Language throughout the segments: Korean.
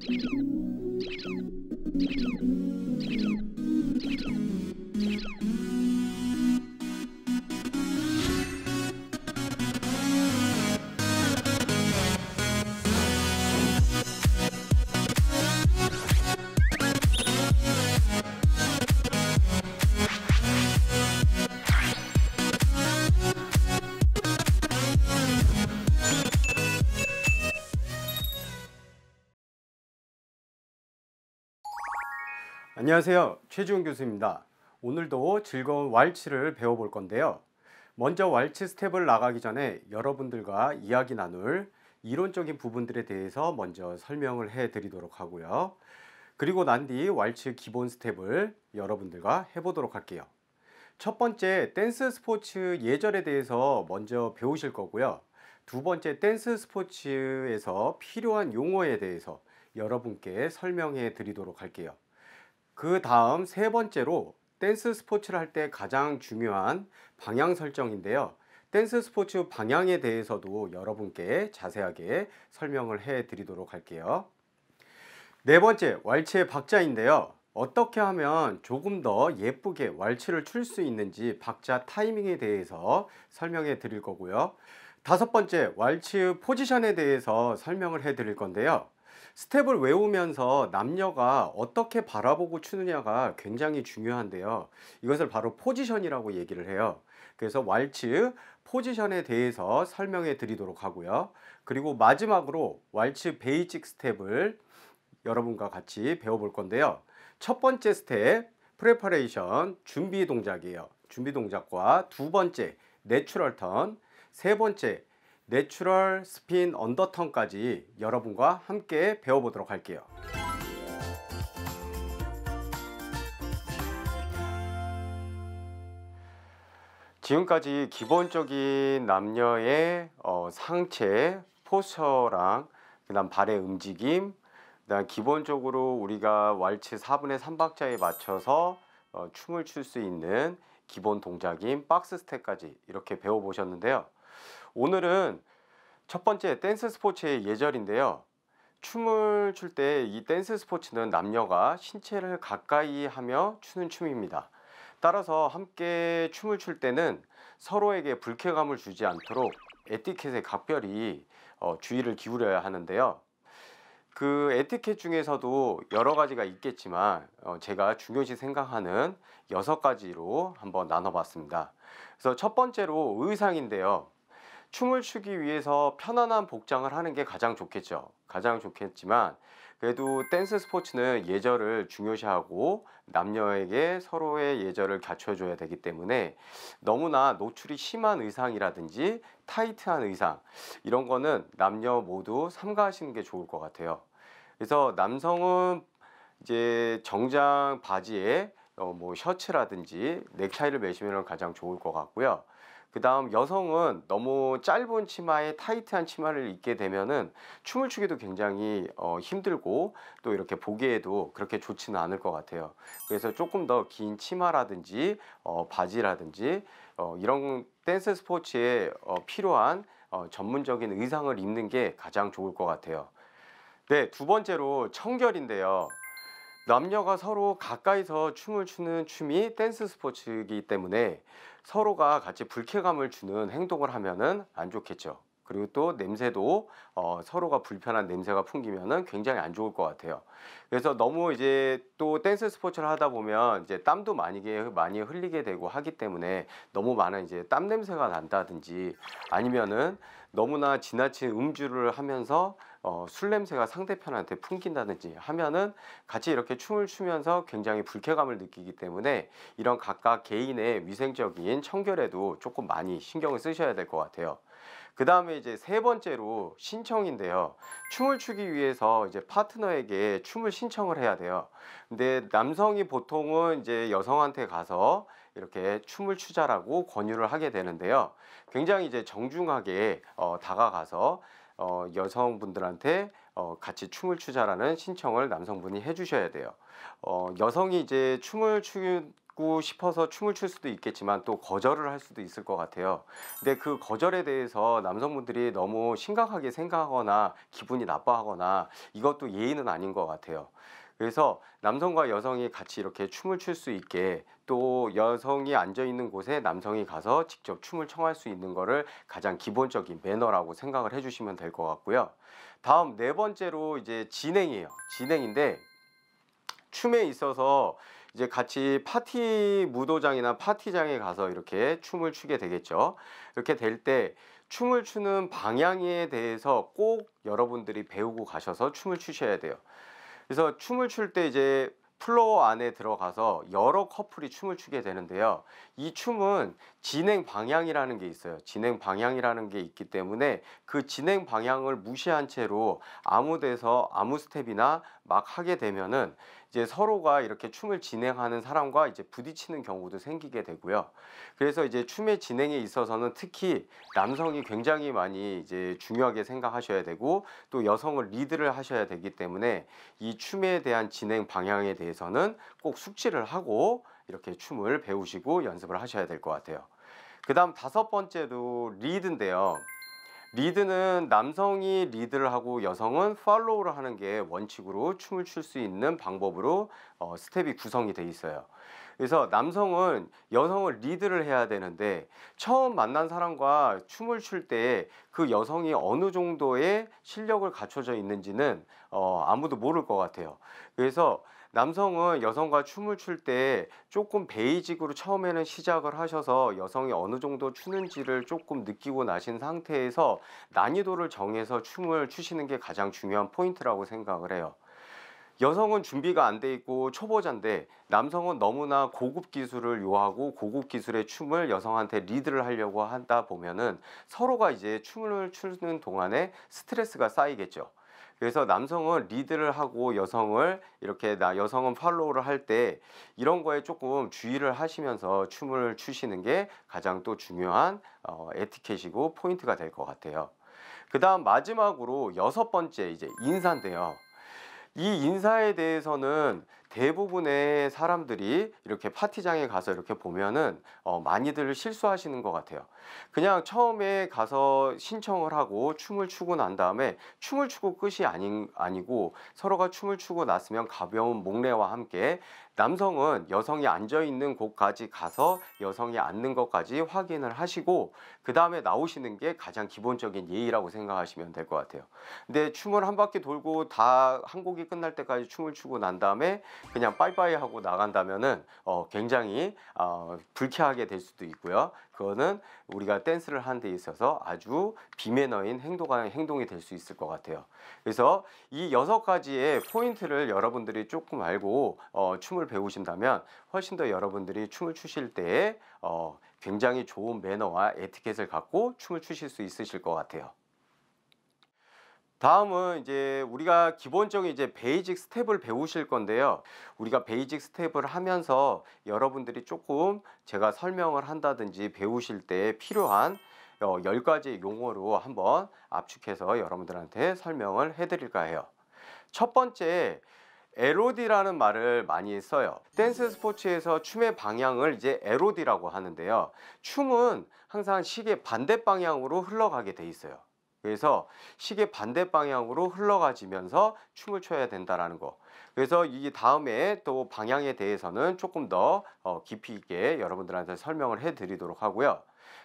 you 안녕하세요. 최지훈 교수입니다. 오늘도 즐거운 왈츠를 배워볼 건데요. 먼저 왈츠 스텝을 나가기 전에 여러분들과 이야기 나눌 이론적인 부분들에 대해서 먼저 설명을 해 드리도록 하고요. 그리고 난 뒤 왈츠 기본 스텝을 여러분들과 해보도록 할게요. 첫 번째 댄스 스포츠 예절에 대해서 먼저 배우실 거고요. 두 번째 댄스 스포츠에서 필요한 용어에 대해서 여러분께 설명해 드리도록 할게요. 그 다음 세 번째로 댄스 스포츠를 할 때 가장 중요한 방향 설정인데요. 댄스 스포츠 방향에 대해서도 여러분께 자세하게 설명을 해 드리도록 할게요. 네 번째, 왈츠의 박자인데요. 어떻게 하면 조금 더 예쁘게 왈츠를 출 수 있는지 박자 타이밍에 대해서 설명해 드릴 거고요. 다섯 번째, 왈츠 포지션에 대해서 설명을 해 드릴 건데요. 스텝을 외우면서 남녀가 어떻게 바라보고 추느냐가 굉장히 중요한데요. 이것을 바로 포지션이라고 얘기를 해요. 그래서 왈츠 포지션에 대해서 설명해 드리도록 하고요. 그리고 마지막으로 왈츠 베이직 스텝을 여러분과 같이 배워볼 건데요. 첫 번째 스텝, 프레퍼레이션, 준비 동작이에요. 준비 동작과 두 번째, 내추럴 턴, 세 번째, 내추럴 스핀 언더턴까지 여러분과 함께 배워보도록 할게요. 지금까지 기본적인 남녀의 어, 상체 포스처랑 그다음 발의 움직임 그다음 기본적으로 우리가 왈츠 4분의 3박자에 맞춰서 어, 춤을 출 수 있는 기본 동작인 박스 스텝까지 이렇게 배워보셨는데요. 오늘은 첫 번째 댄스 스포츠의 예절인데요. 춤을 출 때 이 댄스 스포츠는 남녀가 신체를 가까이 하며 추는 춤입니다. 따라서 함께 춤을 출 때는 서로에게 불쾌감을 주지 않도록 에티켓에 각별히 어, 주의를 기울여야 하는데요. 그 에티켓 중에서도 여러 가지가 있겠지만 어, 제가 중요시 생각하는 여섯 가지로 한번 나눠봤습니다. 그래서 첫 번째로 의상인데요. 춤을 추기 위해서 편안한 복장을 하는 게 가장 좋겠죠. 가장 좋겠지만 그래도 댄스 스포츠는 예절을 중요시하고 남녀에게 서로의 예절을 갖춰줘야 되기 때문에 너무나 노출이 심한 의상이라든지 타이트한 의상 이런 거는 남녀 모두 삼가하시는 게 좋을 것 같아요. 그래서 남성은 이제 정장 바지에 어뭐 셔츠라든지 넥타이를 매시면 가장 좋을 것 같고요. 그 다음 여성은 너무 짧은 치마에 타이트한 치마를 입게 되면은 춤을 추기도 굉장히 어, 힘들고 또 이렇게 보기에도 그렇게 좋지는 않을 것 같아요. 그래서 조금 더 긴 치마라든지 어, 바지라든지 어, 이런 댄스 스포츠에 어, 필요한 어, 전문적인 의상을 입는 게 가장 좋을 것 같아요. 네, 두 번째로 청결인데요. 남녀가 서로 가까이서 춤을 추는 춤이 댄스 스포츠이기 때문에 서로가 같이 불쾌감을 주는 행동을 하면은 안 좋겠죠. 그리고 또 냄새도 어, 서로가 불편한 냄새가 풍기면은 굉장히 안 좋을 것 같아요. 그래서 너무 이제 또 댄스 스포츠를 하다 보면 이제 땀도 많이 많이 흘리게 되고 하기 때문에 너무 많은 이제 땀 냄새가 난다든지 아니면은 너무나 지나친 음주를 하면서 어, 술 냄새가 상대편한테 풍긴다든지 하면은 같이 이렇게 춤을 추면서 굉장히 불쾌감을 느끼기 때문에 이런 각각 개인의 위생적인 청결에도 조금 많이 신경을 쓰셔야 될 것 같아요. 그 다음에 이제 세 번째로 신청인데요. 춤을 추기 위해서 이제 파트너에게 춤을 신청을 해야 돼요. 근데 남성이 보통은 이제 여성한테 가서 이렇게 춤을 추자라고 권유를 하게 되는데요. 굉장히 이제 정중하게 어, 다가가서 어, 여성분들한테 어, 같이 춤을 추자라는 신청을 남성분이 해주셔야 돼요. 어, 여성이 이제 춤을 추고 싶어서 춤을 출 수도 있겠지만 또 거절을 할 수도 있을 것 같아요. 근데 그 거절에 대해서 남성분들이 너무 심각하게 생각하거나 기분이 나빠하거나 이것도 예의는 아닌 것 같아요. 그래서 남성과 여성이 같이 이렇게 춤을 출 수 있게 또 여성이 앉아 있는 곳에 남성이 가서 직접 춤을 청할 수 있는 거를 가장 기본적인 매너라고 생각을 해주시면 될 것 같고요. 다음 네 번째로 이제 진행이에요. 진행인데 춤에 있어서 이제 같이 파티 무도장이나 파티장에 가서 이렇게 춤을 추게 되겠죠. 이렇게 될 때 춤을 추는 방향에 대해서 꼭 여러분들이 배우고 가셔서 춤을 추셔야 돼요. 그래서 춤을 출 때 이제 플로어 안에 들어가서 여러 커플이 춤을 추게 되는데요. 이 춤은 진행 방향이라는 게 있어요. 진행 방향이라는 게 있기 때문에 그 진행 방향을 무시한 채로 아무 데서 아무 스텝이나 막 하게 되면은 이제 서로가 이렇게 춤을 진행하는 사람과 이제 부딪히는 경우도 생기게 되고요. 그래서 이제 춤의 진행에 있어서는 특히 남성이 굉장히 많이 이제 중요하게 생각하셔야 되고 또 여성을 리드를 하셔야 되기 때문에 이 춤에 대한 진행 방향에 대해서는 꼭 숙지를 하고 이렇게 춤을 배우시고 연습을 하셔야 될 것 같아요. 그 다음 다섯 번째도 리드인데요. 리드는 남성이 리드를 하고 여성은 팔로우를 하는 게 원칙으로 춤을 출 수 있는 방법으로 어, 스텝이 구성이 돼 있어요. 그래서 남성은 여성을 리드를 해야 되는데 처음 만난 사람과 춤을 출 때 그 여성이 어느 정도의 실력을 갖춰져 있는지는 어, 아무도 모를 것 같아요. 그래서 남성은 여성과 춤을 출 때 조금 베이직으로 처음에는 시작을 하셔서 여성이 어느 정도 추는지를 조금 느끼고 나신 상태에서 난이도를 정해서 춤을 추시는 게 가장 중요한 포인트라고 생각을 해요. 여성은 준비가 안 돼 있고 초보자인데 남성은 너무나 고급 기술을 요하고 고급 기술의 춤을 여성한테 리드를 하려고 한다 보면은 서로가 이제 춤을 추는 동안에 스트레스가 쌓이겠죠. 그래서 남성은 리드를 하고 여성을 이렇게 나 여성은 팔로우를 할 때 이런 거에 조금 주의를 하시면서 춤을 추시는 게 가장 또 중요한 어, 에티켓이고 포인트가 될 것 같아요. 그 다음 마지막으로 여섯 번째 이제 인사인데요. 이 인사에 대해서는 대부분의 사람들이 이렇게 파티장에 가서 이렇게 보면은 어, 많이들 실수하시는 것 같아요. 그냥 처음에 가서 신청을 하고 춤을 추고 난 다음에 춤을 추고 끝이 아닌, 아니고 서로가 춤을 추고 났으면 가벼운 목례와 함께 남성은 여성이 앉아 있는 곳까지 가서 여성이 앉는 것까지 확인을 하시고 그 다음에 나오시는 게 가장 기본적인 예의라고 생각하시면 될 것 같아요. 근데 춤을 한 바퀴 돌고 다 한 곡이 끝날 때까지 춤을 추고 난 다음에 그냥 빠이빠이 하고 나간다면은 어, 굉장히 어, 불쾌하게 될 수도 있고요. 그거는 우리가 댄스를 하는 데 있어서 아주 비매너인 행동, 행동이 될 수 있을 것 같아요. 그래서 이 여섯 가지의 포인트를 여러분들이 조금 알고 어, 춤을 배우신다면 훨씬 더 여러분들이 춤을 추실 때 어, 굉장히 좋은 매너와 에티켓을 갖고 춤을 추실 수 있으실 것 같아요. 다음은 이제 우리가 기본적인 이제 베이직 스텝을 배우실 건데요. 우리가 베이직 스텝을 하면서 여러분들이 조금 제가 설명을 한다든지 배우실 때 필요한 10가지 어, 용어로 한번 압축해서 여러분들한테 설명을 해드릴까 해요. 첫 번째, LOD라는 말을 많이 써요. 댄스 스포츠에서 춤의 방향을 이제 LOD라고 하는데요. 춤은 항상 시계 반대 방향으로 흘러가게 돼 있어요. 그래서 시계 반대 방향으로 흘러가지면서 춤을 춰야 된다라는 거. 그래서 이게 다음에 또 방향에 대해서는 조금 더 어, 깊이 있게 여러분들한테 설명을 해 드리도록 하고요.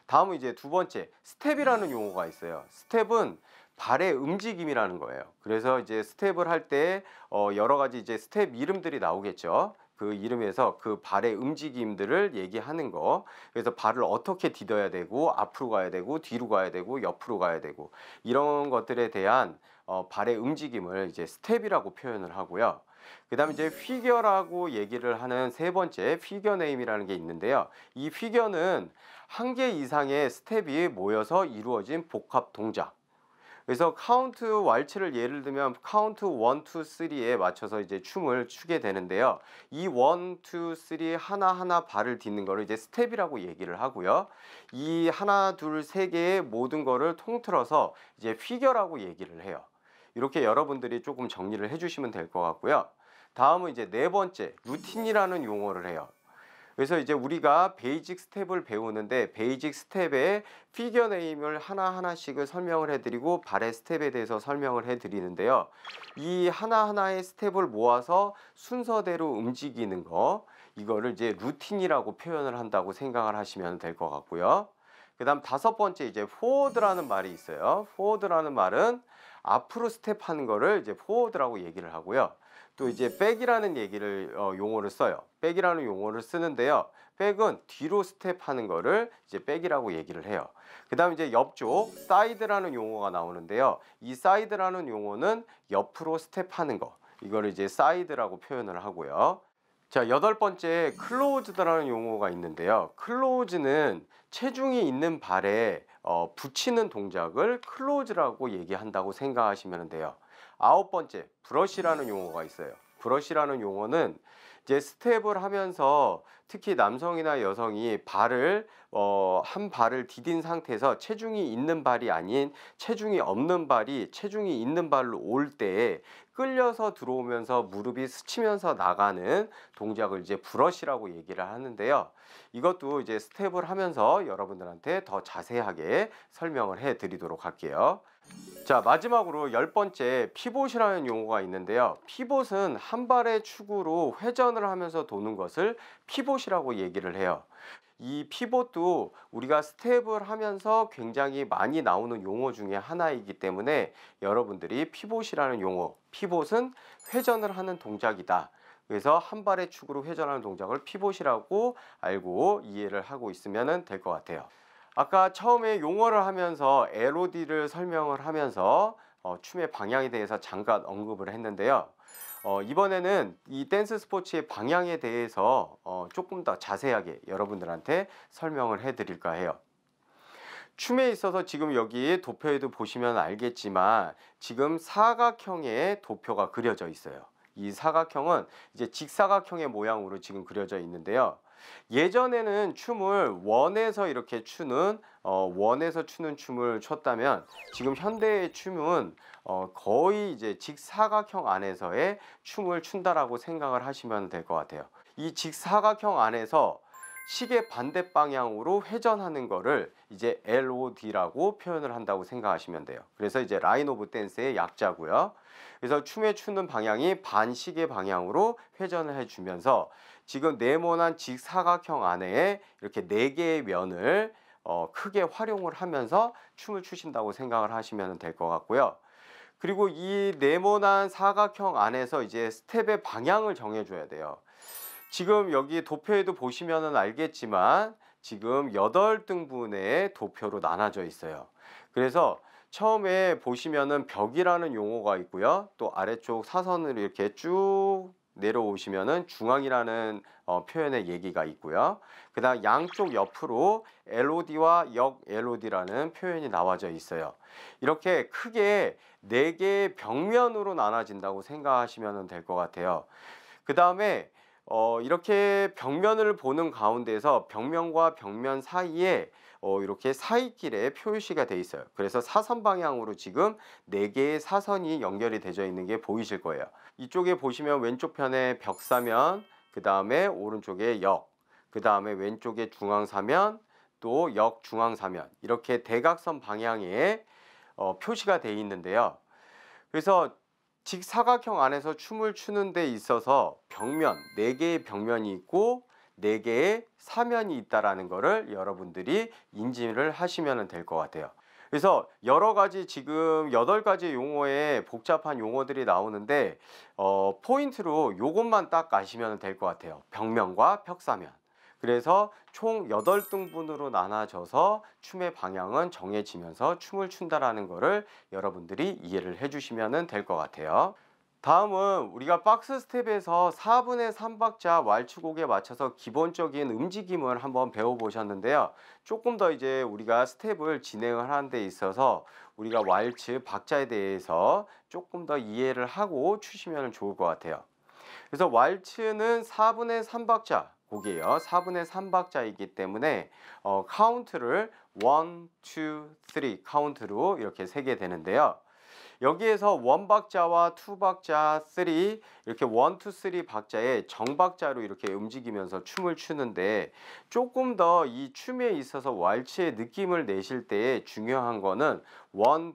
다음은 이제 두 번째 스텝이라는 용어가 있어요. 스텝은 발의 움직임이라는 거예요. 그래서 이제 스텝을 할때 어, 여러 가지 이제 스텝 이름들이 나오겠죠. 그 이름에서 그 발의 움직임들을 얘기하는 거. 그래서 발을 어떻게 디뎌야 되고 앞으로 가야 되고 뒤로 가야 되고 옆으로 가야 되고 이런 것들에 대한 어, 발의 움직임을 이제 스텝이라고 표현을 하고요. 그 다음에 이제 휘겨라고 얘기를 하는 세 번째 휘겨 네임이라는 게 있는데요. 이 휘겨는 한 개 이상의 스텝이 모여서 이루어진 복합 동작. 그래서 카운트 왈츠를 예를 들면 카운트 1, 2, 3에 맞춰서 이제 춤을 추게 되는데요. 이 1, 2, 3 하나하나 발을 딛는 거를 이제 스텝이라고 얘기를 하고요. 이 하나, 둘, 세 개의 모든 거를 통틀어서 이제 피겨라고 얘기를 해요. 이렇게 여러분들이 조금 정리를 해주시면 될 것 같고요. 다음은 이제 네 번째 루틴이라는 용어를 해요. 그래서 이제 우리가 베이직 스텝을 배우는데 베이직 스텝의 피겨 네임을 하나하나씩을 설명을 해드리고 발의 스텝에 대해서 설명을 해드리는데요. 이 하나하나의 스텝을 모아서 순서대로 움직이는 거 이거를 이제 루틴이라고 표현을 한다고 생각을 하시면 될 것 같고요. 그 다음 다섯 번째 이제 포워드라는 말이 있어요. 포워드라는 말은 앞으로 스텝하는 거를 이제 포워드라고 얘기를 하고요. 또 이제 백이라는 얘기를 어, 용어를 써요. 백이라는 용어를 쓰는데요. 백은 뒤로 스텝하는 거를 이제 백이라고 얘기를 해요. 그 다음 이제 옆쪽 사이드라는 용어가 나오는데요. 이 사이드라는 용어는 옆으로 스텝하는 거. 이거를 이제 사이드라고 표현을 하고요. 자 여덟 번째 클로즈드라는 용어가 있는데요. 클로즈는 체중이 있는 발에 어, 붙이는 동작을 클로즈라고 얘기한다고 생각하시면 돼요. 아홉 번째 브러쉬라는 용어가 있어요. 브러쉬라는 용어는 이제 스텝을 하면서 특히 남성이나 여성이 발을 어, 한 발을 디딘 상태에서 체중이 있는 발이 아닌 체중이 없는 발이 체중이 있는 발로 올 때에 끌려서 들어오면서 무릎이 스치면서 나가는 동작을 이제 브러쉬라고 얘기를 하는데요. 이것도 이제 스텝을 하면서 여러분들한테 더 자세하게 설명을 해 드리도록 할게요. 자 마지막으로 열 번째 피봇이라는 용어가 있는데요 피봇은 한 발의 축으로 회전을 하면서 도는 것을 피봇이라고 얘기를 해요 이 피봇도 우리가 스텝을 하면서 굉장히 많이 나오는 용어 중에 하나이기 때문에 여러분들이 피봇이라는 용어 피봇은 회전을 하는 동작이다 그래서 한 발의 축으로 회전하는 동작을 피봇이라고 알고 이해를 하고 있으면 될 것 같아요 아까 처음에 용어를 하면서 LOD를 설명을 하면서 어, 춤의 방향에 대해서 잠깐 언급을 했는데요. 어, 이번에는 이 댄스 스포츠의 방향에 대해서 어, 조금 더 자세하게 여러분들한테 설명을 해드릴까 해요. 춤에 있어서 지금 여기 도표에도 보시면 알겠지만 지금 사각형의 도표가 그려져 있어요. 이 사각형은 이제 직사각형의 모양으로 지금 그려져 있는데요. 예전에는 춤을 원에서 이렇게 추는 어, 원에서 추는 춤을 췄다면 지금 현대의 춤은 어, 거의 이제 직사각형 안에서의 춤을 춘다라고 생각을 하시면 될 것 같아요. 이 직사각형 안에서 시계 반대 방향으로 회전하는 거를 이제 LOD라고 표현을 한다고 생각하시면 돼요. 그래서 이제 라인 오브 댄스의 약자고요. 그래서 춤에 추는 방향이 반시계 방향으로 회전을 해주면서 지금 네모난 직사각형 안에 이렇게 네 개의 면을 어, 크게 활용을 하면서 춤을 추신다고 생각을 하시면 될 것 같고요. 그리고 이 네모난 사각형 안에서 이제 스텝의 방향을 정해줘야 돼요. 지금 여기 도표에도 보시면 알겠지만 지금 8 등분의 도표로 나눠져 있어요. 그래서 처음에 보시면은 벽이라는 용어가 있고요. 또 아래쪽 사선을 이렇게 쭉 내려오시면은 중앙이라는 어, 표현의 얘기가 있고요. 그 다음 양쪽 옆으로 LOD와 역 LOD라는 표현이 나와져 있어요. 이렇게 크게 네개의 벽면으로 나눠진다고 생각하시면 될 것 같아요. 그 다음에 어, 이렇게 벽면을 보는 가운데에서 벽면과 벽면 사이에 어, 이렇게 사이길에 표시가 돼 있어요. 그래서 사선 방향으로 지금 4개의 사선이 연결이 되어 있는 게 보이실 거예요. 이쪽에 보시면 왼쪽 편에 벽사면, 그 다음에 오른쪽에 역, 그 다음에 왼쪽에 중앙사면, 또 역 중앙사면 이렇게 대각선 방향에 어, 표시가 돼 있는데요. 그래서 직사각형 안에서 춤을 추는 데 있어서 벽면, 네개의 벽면이 있고 네개의 사면이 있다는 라 것을 여러분들이 인지를 하시면 될 것 같아요. 그래서 여러 가지 지금 여덟 가지 용어에 복잡한 용어들이 나오는데 어, 포인트로 요것만 딱 아시면 될 것 같아요. 벽면과 벽사면. 그래서 총8 등분으로 나눠져서 춤의 방향은 정해지면서 춤을 춘다라는 것을 여러분들이 이해를 해주시면 될 것 같아요. 다음은 우리가 박스 스텝에서 4분의 3박자 왈츠곡에 맞춰서 기본적인 움직임을 한번 배워보셨는데요. 조금 더 이제 우리가 스텝을 진행을 하는 데 있어서 우리가 왈츠 박자에 대해서 조금 더 이해를 하고 추시면 좋을 것 같아요. 그래서 왈츠는 4분의 3박자 보기예요. 4분의 3박자이기 때문에 어, 카운트를 1, 2, 3 카운트로 이렇게 세게 되는데요. 여기에서 1박자와2박자 쓰리 이렇게 1, 2, 3박자의 정박자로 이렇게 움직이면서 춤을 추는데 조금 더 이 춤에 있어서 왈츠의 느낌을 내실 때 중요한 거는 1,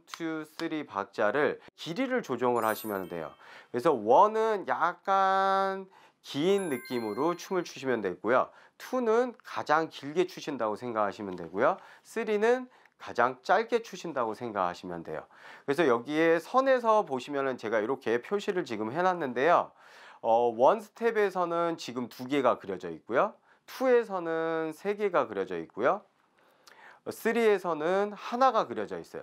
2, 3 박자를 길이를 조정을 하시면 돼요. 그래서 1은 약간 긴 느낌으로 춤을 추시면 되고요. 2는 가장 길게 추신다고 생각하시면 되고요. 3는 가장 짧게 추신다고 생각하시면 돼요. 그래서 여기에 선에서 보시면은 제가 이렇게 표시를 지금 해놨는데요. 어, 원 스텝에서는 지금 두 개가 그려져 있고요. 2에서는 세 개가 그려져 있고요. 3에서는 하나가 그려져 있어요.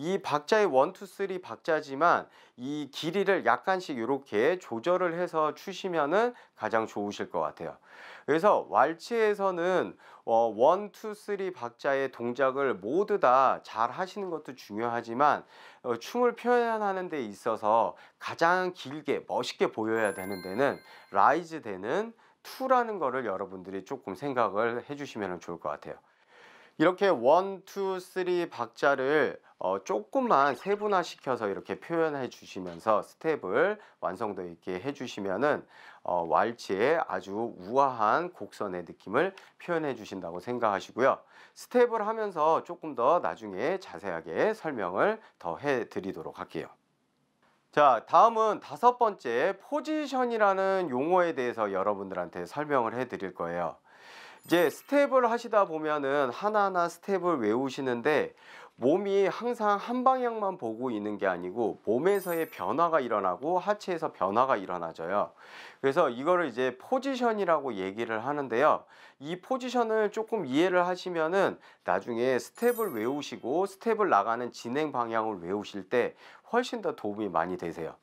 이 박자의 원, 투, 쓰리 박자지만 이 길이를 약간씩 이렇게 조절을 해서 추시면은 가장 좋으실 것 같아요. 그래서 왈츠에서는 어, 1, 2, 3 박자의 동작을 모두 다 잘 하시는 것도 중요하지만 어, 춤을 표현하는 데 있어서 가장 길게 멋있게 보여야 되는 데는 라이즈 되는 2라는 거를 여러분들이 조금 생각을 해주시면 좋을 것 같아요. 이렇게 1, 2, 3 박자를 어, 조금만 세분화시켜서 이렇게 표현해 주시면서 스텝을 완성도 있게 해주시면은 어, 왈츠의 아주 우아한 곡선의 느낌을 표현해 주신다고 생각하시고요. 스텝을 하면서 조금 더 나중에 자세하게 설명을 더 해 드리도록 할게요. 자 다음은 다섯 번째 포지션이라는 용어에 대해서 여러분들한테 설명을 해 드릴 거예요. 이제 스텝을 하시다 보면은 하나하나 스텝을 외우시는데 몸이 항상 한 방향만 보고 있는 게 아니고 몸에서의 변화가 일어나고 하체에서 변화가 일어나져요. 그래서 이거를 이제 포지션이라고 얘기를 하는데요. 이 포지션을 조금 이해를 하시면은 나중에 스텝을 외우시고 스텝을 나가는 진행 방향을 외우실 때 훨씬 더 도움이 많이 되세요.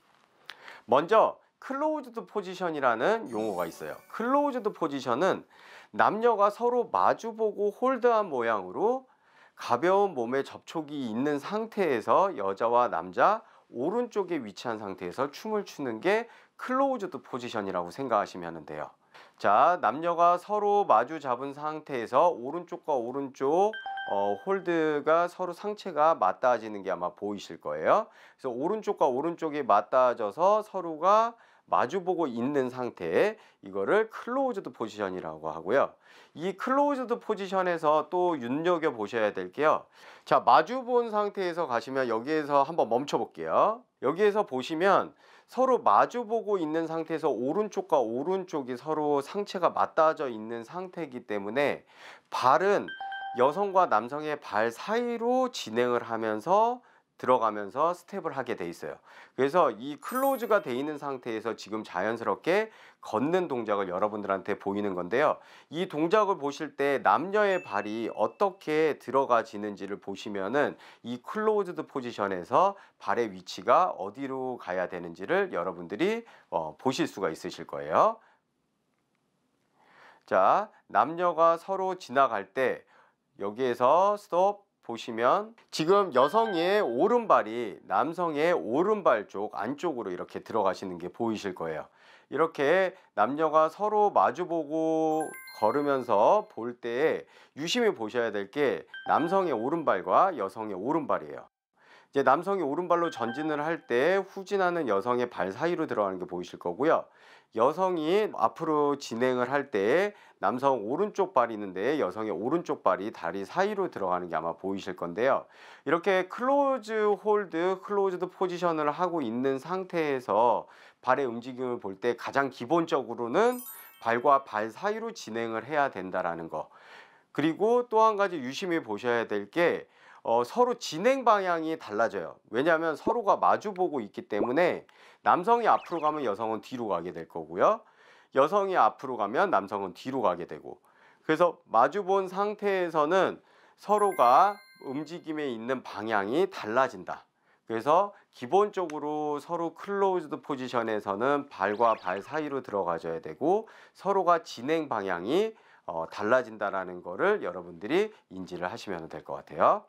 먼저 클로우즈드 포지션이라는 용어가 있어요. 클로우즈드 포지션은 남녀가 서로 마주보고 홀드한 모양으로 가벼운 몸에 접촉이 있는 상태에서 여자와 남자 오른쪽에 위치한 상태에서 춤을 추는 게 클로우즈드 포지션이라고 생각하시면 돼요. 자, 남녀가 서로 마주 잡은 상태에서 오른쪽과 오른쪽 어, 홀드가 서로 상체가 맞닿아지는 게 아마 보이실 거예요. 그래서 오른쪽과 오른쪽이 맞닿아져서 서로가 마주보고 있는 상태에 이거를 클로즈드 포지션이라고 하고요. 이 클로즈드 포지션에서 또 눈여겨 보셔야 될 게요. 자, 마주본 상태에서 가시면 여기에서 한번 멈춰 볼게요. 여기에서 보시면 서로 마주보고 있는 상태에서 오른쪽과 오른쪽이 서로 상체가 맞닿아져 있는 상태이기 때문에 발은 여성과 남성의 발 사이로 진행을 하면서 들어가면서 스텝을 하게 돼 있어요 그래서 이 클로즈가 돼 있는 상태에서 지금 자연스럽게 걷는 동작을 여러분들한테 보이는 건데요 이 동작을 보실 때 남녀의 발이 어떻게 들어가지는지를 보시면은 이 클로즈드 포지션에서 발의 위치가 어디로 가야 되는지를 여러분들이 어, 보실 수가 있으실 거예요 자 남녀가 서로 지나갈 때 여기에서 스톱 보시면 지금 여성의 오른발이 남성의 오른발 쪽 안쪽으로 이렇게 들어가시는 게 보이실 거예요. 이렇게 남녀가 서로 마주보고 걸으면서 볼 때 유심히 보셔야 될 게 남성의 오른발과 여성의 오른발이에요. 이제 남성이 오른발로 전진을 할 때 후진하는 여성의 발 사이로 들어가는 게 보이실 거고요. 여성이 앞으로 진행을 할 때 남성 오른쪽 발이 있는데 여성의 오른쪽 발이 다리 사이로 들어가는 게 아마 보이실 건데요. 이렇게 클로즈 홀드, 클로즈드 포지션을 하고 있는 상태에서 발의 움직임을 볼 때 가장 기본적으로는 발과 발 사이로 진행을 해야 된다라는 거. 그리고 또 한 가지 유심히 보셔야 될게 어, 서로 진행 방향이 달라져요. 왜냐하면 서로가 마주보고 있기 때문에 남성이 앞으로 가면 여성은 뒤로 가게 될 거고요. 여성이 앞으로 가면 남성은 뒤로 가게 되고 그래서 마주본 상태에서는 서로가 움직임에 있는 방향이 달라진다. 그래서 기본적으로 서로 클로즈드 포지션에서는 발과 발 사이로 들어가줘야 되고 서로가 진행 방향이 어, 달라진다라는 거를 여러분들이 인지를 하시면 될 것 같아요.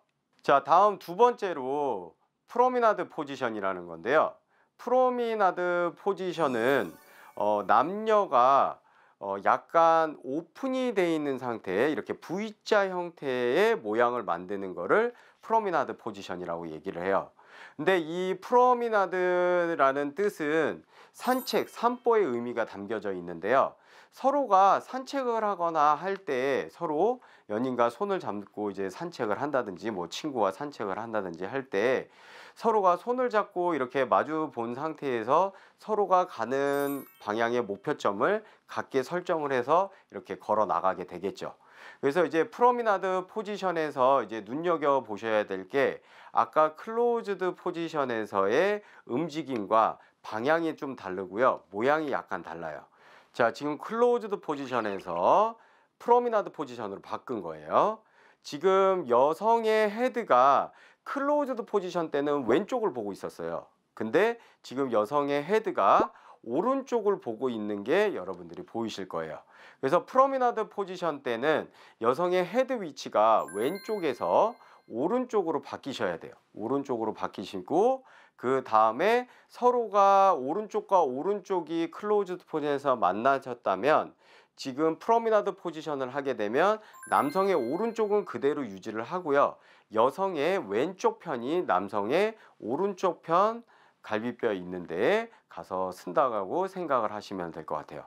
자 다음 두 번째로 프로미나드 포지션이라는 건데요. 프로미나드 포지션은 어, 남녀가 어, 약간 오픈이 돼 있는 상태에 이렇게 V자 형태의 모양을 만드는 것을 프로미나드 포지션이라고 얘기를 해요. 근데 이 프로미나드라는 뜻은 산책, 산보의 의미가 담겨져 있는데요. 서로가 산책을 하거나 할 때 서로 연인과 손을 잡고 이제 산책을 한다든지 뭐 친구와 산책을 한다든지 할 때 서로가 손을 잡고 이렇게 마주 본 상태에서 서로가 가는 방향의 목표점을 각기 설정을 해서 이렇게 걸어 나가게 되겠죠. 그래서 이제 프로미나드 포지션에서 이제 눈여겨 보셔야 될 게 아까 클로즈드 포지션에서의 움직임과 방향이 좀 다르고요. 모양이 약간 달라요. 자, 지금 클로즈드 포지션에서 프로미나드 포지션으로 바꾼 거예요. 지금 여성의 헤드가 클로즈드 포지션 때는 왼쪽을 보고 있었어요. 근데 지금 여성의 헤드가 오른쪽을 보고 있는 게 여러분들이 보이실 거예요. 그래서 프로미나드 포지션 때는 여성의 헤드 위치가 왼쪽에서 오른쪽으로 바뀌셔야 돼요. 오른쪽으로 바뀌시고 그 다음에 서로가 오른쪽과 오른쪽이 클로즈드 포지션에서 만나셨다면 지금 프로미나드 포지션을 하게 되면 남성의 오른쪽은 그대로 유지를 하고요. 여성의 왼쪽 편이 남성의 오른쪽 편 갈비뼈 있는 데 가서 쓴다고 생각을 하시면 될 것 같아요.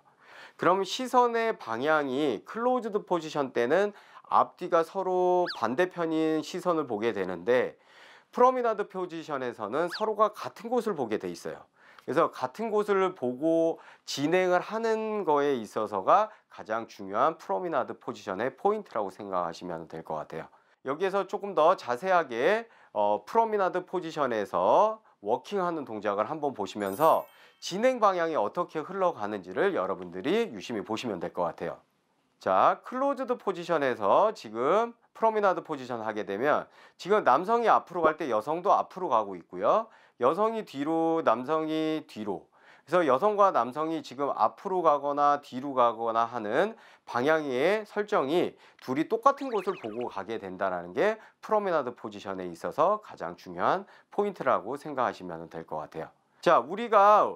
그럼 시선의 방향이 클로즈드 포지션 때는 앞뒤가 서로 반대편인 시선을 보게 되는데 프로미나드 포지션에서는 서로가 같은 곳을 보게 돼 있어요. 그래서 같은 곳을 보고 진행을 하는 거에 있어서가 가장 중요한 프로미나드 포지션의 포인트라고 생각하시면 될 것 같아요. 여기에서 조금 더 자세하게 어, 프로미나드 포지션에서 워킹하는 동작을 한번 보시면서 진행 방향이 어떻게 흘러가는지를 여러분들이 유심히 보시면 될 것 같아요. 자, 클로즈드 포지션에서 지금 프로미나드 포지션 하게 되면 지금 남성이 앞으로 갈 때 여성도 앞으로 가고 있고요. 여성이 뒤로, 남성이 뒤로 그래서 여성과 남성이 지금 앞으로 가거나 뒤로 가거나 하는 방향의 설정이 둘이 똑같은 곳을 보고 가게 된다는 게 프로메나드 포지션에 있어서 가장 중요한 포인트라고 생각하시면 될 것 같아요. 자, 우리가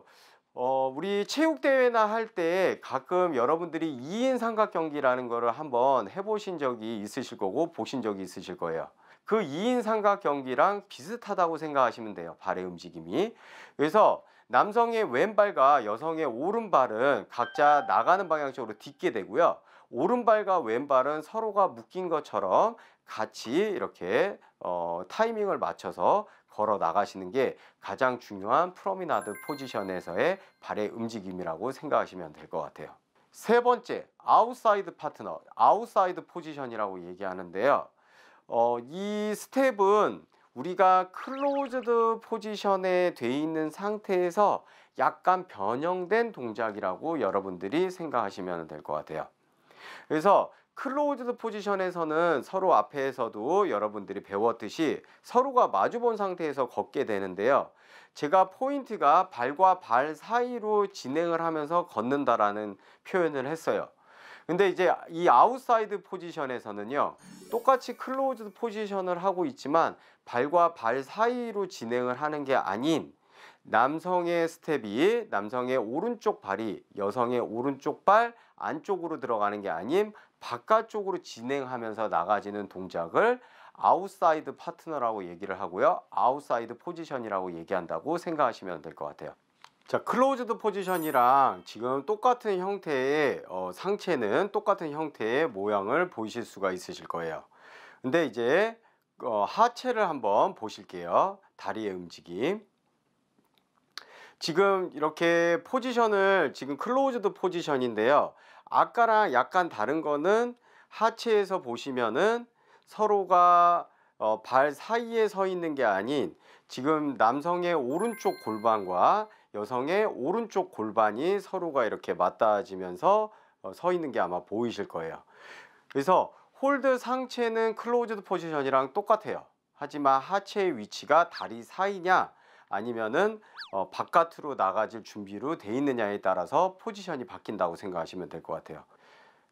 어, 우리 체육대회나 할 때 가끔 여러분들이 2인 삼각 경기라는 거를 한번 해보신 적이 있으실 거고 보신 적이 있으실 거예요. 그 2인 삼각 경기랑 비슷하다고 생각하시면 돼요. 발의 움직임이. 그래서 남성의 왼발과 여성의 오른발은 각자 나가는 방향적으로 딛게 되고요. 오른발과 왼발은 서로가 묶인 것처럼 같이 이렇게 어, 타이밍을 맞춰서 걸어 나가시는 게 가장 중요한 프로미나드 포지션에서의 발의 움직임이라고 생각하시면 될 것 같아요. 세 번째, 아웃사이드 파트너, 아웃사이드 포지션이라고 얘기하는데요. 어, 이 스텝은 우리가 클로즈드 포지션에 돼 있는 상태에서 약간 변형된 동작이라고 여러분들이 생각하시면 될 것 같아요. 그래서 클로즈드 포지션에서는 서로 앞에서도 여러분들이 배웠듯이 서로가 마주본 상태에서 걷게 되는데요. 제가 포인트가 발과 발 사이로 진행을 하면서 걷는다라는 표현을 했어요. 근데 이제 이 아웃사이드 포지션에서는요 똑같이 클로즈드 포지션을 하고 있지만 발과 발 사이로 진행을 하는 게 아닌 남성의 스텝이 남성의 오른쪽 발이 여성의 오른쪽 발 안쪽으로 들어가는 게 아닌 바깥쪽으로 진행하면서 나가지는 동작을 아웃사이드 파트너라고 얘기를 하고요. 아웃사이드 포지션이라고 얘기한다고 생각하시면 될 것 같아요. 자, 클로즈드 포지션이랑 지금 똑같은 형태의 어, 상체는 똑같은 형태의 모양을 보이실 수가 있으실 거예요. 근데 이제 어, 하체를 한번 보실게요. 다리의 움직임. 지금 이렇게 포지션을 지금 클로즈드 포지션인데요. 아까랑 약간 다른 거는 하체에서 보시면은 서로가 어, 발 사이에 서 있는 게 아닌 지금 남성의 오른쪽 골반과 여성의 오른쪽 골반이 서로가 이렇게 맞닿아지면서 어, 서 있는 게 아마 보이실 거예요. 그래서 홀드 상체는 클로즈드 포지션이랑 똑같아요. 하지만 하체의 위치가 다리 사이냐 아니면은 어, 바깥으로 나가질 준비로 돼 있느냐에 따라서 포지션이 바뀐다고 생각하시면 될 것 같아요.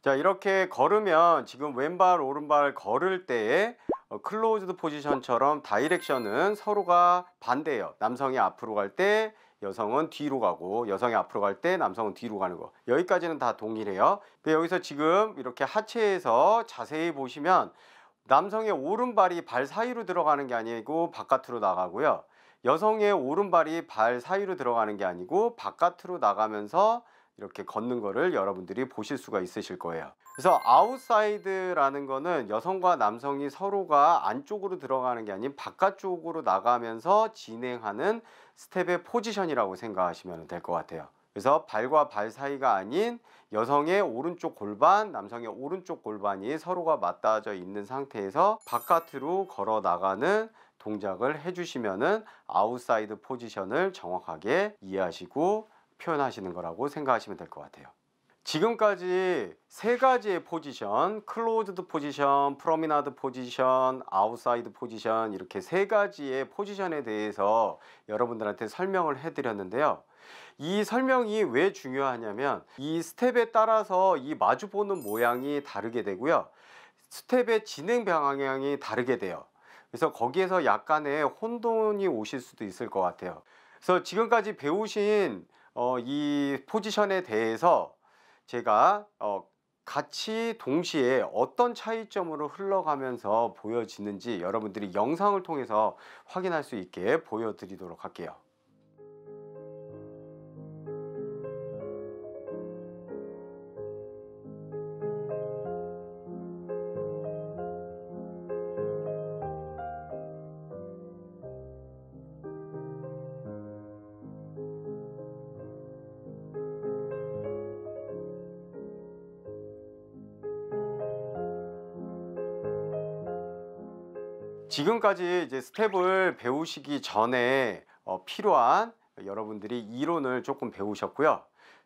자 이렇게 걸으면 지금 왼발 오른발 걸을 때에 어, 클로즈드 포지션처럼 다이렉션은 서로가 반대예요. 남성이 앞으로 갈때 여성은 뒤로 가고 여성이 앞으로 갈 때 남성은 뒤로 가는 거 여기까지는 다 동일해요 근데 여기서 지금 이렇게 하체에서 자세히 보시면 남성의 오른발이 발 사이로 들어가는 게 아니고 바깥으로 나가고요 여성의 오른발이 발 사이로 들어가는 게 아니고 바깥으로 나가면서 이렇게 걷는 거를 여러분들이 보실 수가 있으실 거예요 그래서 아웃사이드라는 거는 여성과 남성이 서로가 안쪽으로 들어가는 게 아닌 바깥쪽으로 나가면서 진행하는 스텝의 포지션이라고 생각하시면 될 것 같아요 그래서 발과 발 사이가 아닌 여성의 오른쪽 골반, 남성의 오른쪽 골반이 서로가 맞닿아져 있는 상태에서 바깥으로 걸어 나가는 동작을 해주시면 아웃사이드 포지션을 정확하게 이해하시고 표현하시는 거라고 생각하시면 될 것 같아요. 지금까지 세 가지의 포지션, 클로즈드 포지션, 프로미나드 포지션, 아웃사이드 포지션 이렇게 세 가지의 포지션에 대해서 여러분들한테 설명을 해드렸는데요. 이 설명이 왜 중요하냐면 이 스텝에 따라서 이 마주보는 모양이 다르게 되고요. 스텝의 진행 방향이 다르게 돼요. 그래서 거기에서 약간의 혼돈이 오실 수도 있을 것 같아요. 그래서 지금까지 배우신 어, 이 포지션에 대해서 제가 어, 같이 동시에 어떤 차이점으로 흘러가면서 보여지는지 여러분들이 영상을 통해서 확인할 수 있게 보여드리도록 할게요. 지금까지 이제 스텝을 배우시기 전에 어, 필요한 여러분들이 이론을 조금 배우셨고요.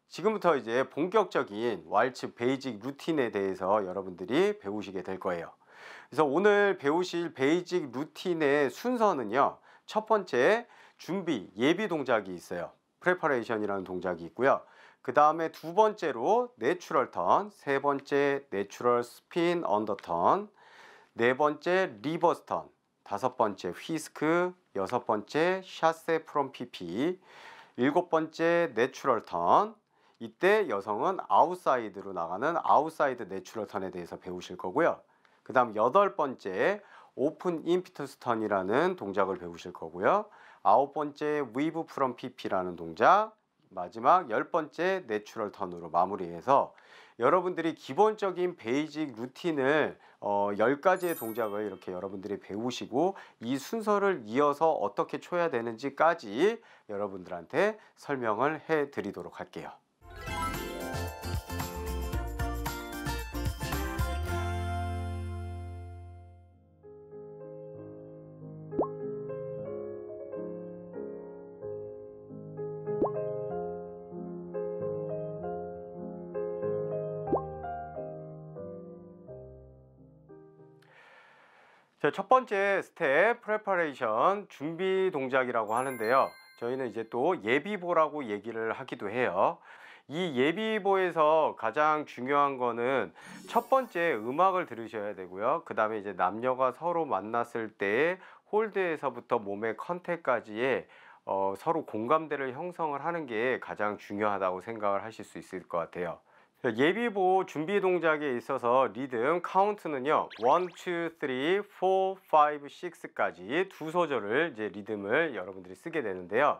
지금부터 이제 본격적인 왈츠 베이직 루틴에 대해서 여러분들이 배우시게 될 거예요. 그래서 오늘 배우실 베이직 루틴의 순서는요. 첫 번째 준비, 예비 동작이 있어요. 프레퍼레이션이라는 동작이 있고요. 그 다음에 두 번째로 내추럴 턴, 세 번째 내추럴 스핀 언더 턴, 네 번째 리버스 턴, 다섯 번째 휘스크, 여섯 번째 샤세 프롬 피피, 일곱 번째 내추럴 턴, 이때 여성은 아웃사이드로 나가는 아웃사이드 내추럴 턴에 대해서 배우실 거고요. 그 다음 여덟 번째 오픈 임피턴스 턴이라는 동작을 배우실 거고요. 아홉 번째 위브 프롬 피피라는 동작, 마지막 열 번째 내추럴 턴으로 마무리해서 여러분들이 기본적인 베이직 루틴을 어, 10가지의 동작을 이렇게 여러분들이 배우시고 이 순서를 이어서 어떻게 쳐야 되는지까지 여러분들한테 설명을 해 드리도록 할게요. 첫 번째 스텝 프레퍼레이션 준비 동작이라고 하는데요 저희는 이제 또 예비보라고 얘기를 하기도 해요 이 예비보에서 가장 중요한 거는 첫 번째 음악을 들으셔야 되고요 그 다음에 이제 남녀가 서로 만났을 때 홀드에서부터 몸의 컨택까지의 어, 서로 공감대를 형성을 하는 게 가장 중요하다고 생각을 하실 수 있을 것 같아요 그러니까 예비 보호 준비 동작에 있어서 리듬 카운트는요 1, 2, 3, 4, 5, 6까지 두 소절을 이제 리듬을 여러분들이 쓰게 되는데요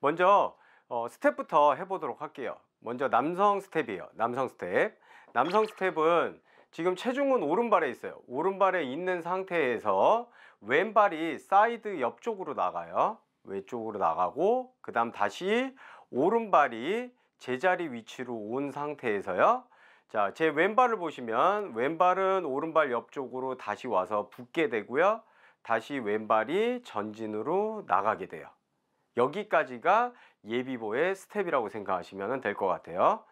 먼저 어, 스텝부터 해보도록 할게요 먼저 남성 스텝이에요 남성 스텝 남성 스텝은 지금 체중은 오른발에 있어요 오른발에 있는 상태에서 왼발이 사이드 옆쪽으로 나가요 왼쪽으로 나가고 그 다음 다시 오른발이 제자리 위치로 온 상태에서요. 자, 제 왼발을 보시면 왼발은 오른발 옆쪽으로 다시 와서 붙게 되고요. 다시 왼발이 전진으로 나가게 돼요. 여기까지가 예비보의 스텝이라고 생각하시면 될 것 같아요.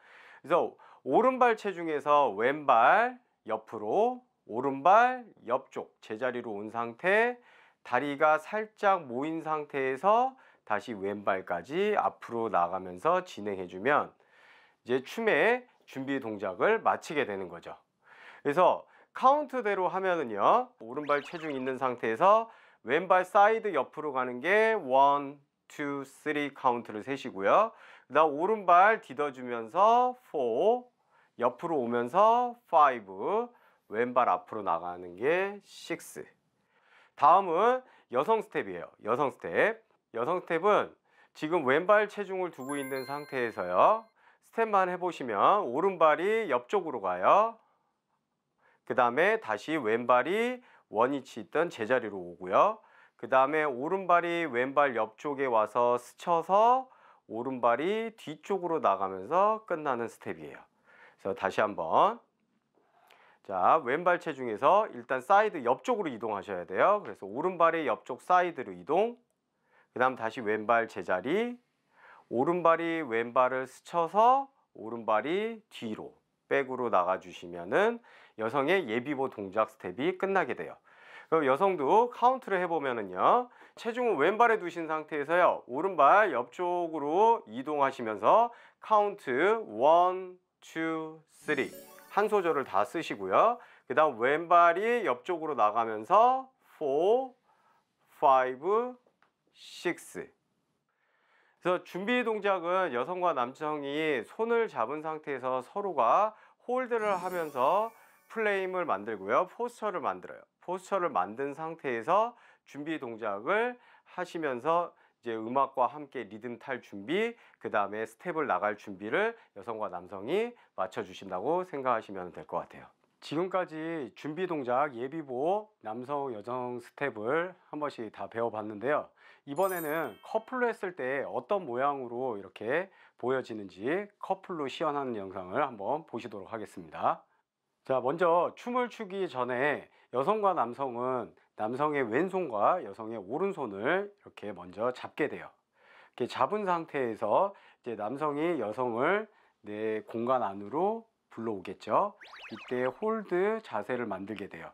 그래서 오른발 체중에서 왼발 옆으로 오른발 옆쪽 제자리로 온 상태 다리가 살짝 모인 상태에서 다시 왼발까지 앞으로 나가면서 진행해주면 이제 춤의 준비 동작을 마치게 되는 거죠. 그래서 카운트대로 하면은요 오른발 체중 있는 상태에서 왼발 사이드 옆으로 가는 게 1, 2, 3 카운트를 세시고요 그 다음 오른발 디뎌주면서 4 옆으로 오면서 5 왼발 앞으로 나가는 게6 다음은 여성 스텝이에요 여성 스텝 여성 스텝은 지금 왼발 체중을 두고 있는 상태에서요. 스텝만 해보시면 오른발이 옆쪽으로 가요. 그 다음에 다시 왼발이 원위치 있던 제자리로 오고요. 그 다음에 오른발이 왼발 옆쪽에 와서 스쳐서 오른발이 뒤쪽으로 나가면서 끝나는 스텝이에요. 그래서 다시 한번 자 왼발 체중에서 일단 사이드 옆쪽으로 이동하셔야 돼요. 그래서 오른발의 옆쪽 사이드로 이동 그 다음 다시 왼발 제자리 오른발이 왼발을 스쳐서 오른발이 뒤로 백으로 나가주시면은 여성의 예비보 동작 스텝이 끝나게 돼요. 그럼 여성도 카운트를 해보면은요. 체중을 왼발에 두신 상태에서요. 오른발 옆쪽으로 이동하시면서 카운트 원, 투, 쓰리 한 소절을 다 쓰시고요. 그 다음 왼발이 옆쪽으로 나가면서 4, 5, 6 그래서 준비 동작은 여성과 남성이 손을 잡은 상태에서 서로가 홀드를 하면서 플레임을 만들고요. 포스처를 만들어요. 포스처를 만든 상태에서 준비 동작을 하시면서 이제 음악과 함께 리듬 탈 준비, 그 다음에 스텝을 나갈 준비를 여성과 남성이 맞춰주신다고 생각하시면 될 것 같아요. 지금까지 준비 동작, 예비보 남성, 여성 스텝을 한 번씩 다 배워봤는데요. 이번에는 커플로 했을 때 어떤 모양으로 이렇게 보여지는지 커플로 시연하는 영상을 한번 보시도록 하겠습니다 자 먼저 춤을 추기 전에 여성과 남성은 남성의 왼손과 여성의 오른손을 이렇게 먼저 잡게 돼요 이렇게 잡은 상태에서 이제 남성이 여성을 내 공간 안으로 불러오겠죠 이때 홀드 자세를 만들게 돼요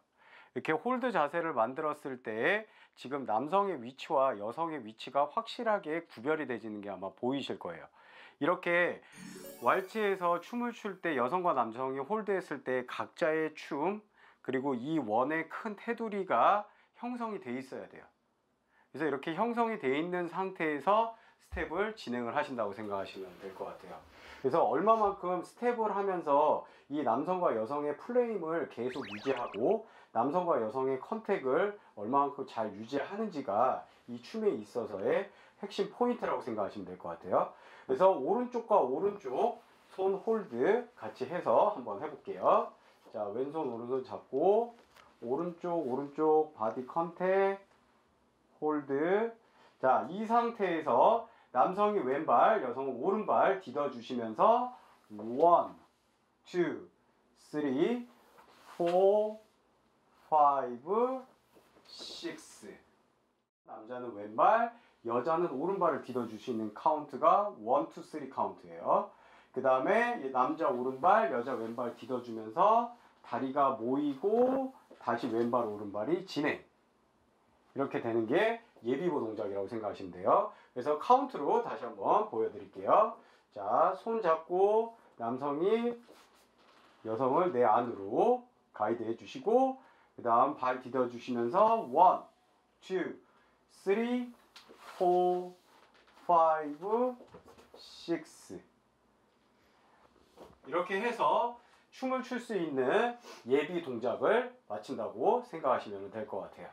이렇게 홀드 자세를 만들었을 때 지금 남성의 위치와 여성의 위치가 확실하게 구별이 되지는 게 아마 보이실 거예요. 이렇게 왈츠에서 춤을 출 때 여성과 남성이 홀드했을 때 각자의 춤 그리고 이 원의 큰 테두리가 형성이 돼 있어야 돼요. 그래서 이렇게 형성이 돼 있는 상태에서 스텝을 진행을 하신다고 생각하시면 될 것 같아요. 그래서 얼마만큼 스텝을 하면서 이 남성과 여성의 플레임을 계속 유지하고 남성과 여성의 컨택을 얼마만큼 잘 유지하는지가 이 춤에 있어서의 핵심 포인트라고 생각하시면 될 것 같아요. 그래서 오른쪽과 오른쪽 손 홀드 같이 해서 한번 해볼게요. 자, 왼손 오른손 잡고 오른쪽 오른쪽 바디 컨택 홀드 자, 이 상태에서 남성이 왼발, 여성은 오른발 디뎌 주시면서 1 2 3 4 5, 6. 남자는 왼발, 여자는 오른발을 디뎌주시는 카운트가 1, 2, 3 카운트예요. 그 다음에 남자 오른발, 여자 왼발 디뎌주면서 다리가 모이고 다시 왼발, 오른발이 진행. 이렇게 되는 게 예비보 동작이라고 생각하시면 돼요. 그래서 카운트로 다시 한번 보여드릴게요. 자, 손 잡고 남성이 여성을 내 안으로 가이드 해주시고 그 다음 발 디뎌주시면서 1, 2, 3, 4, 5, 6 이렇게 해서 춤을 출 수 있는 예비 동작을 마친다고 생각하시면 될 것 같아요.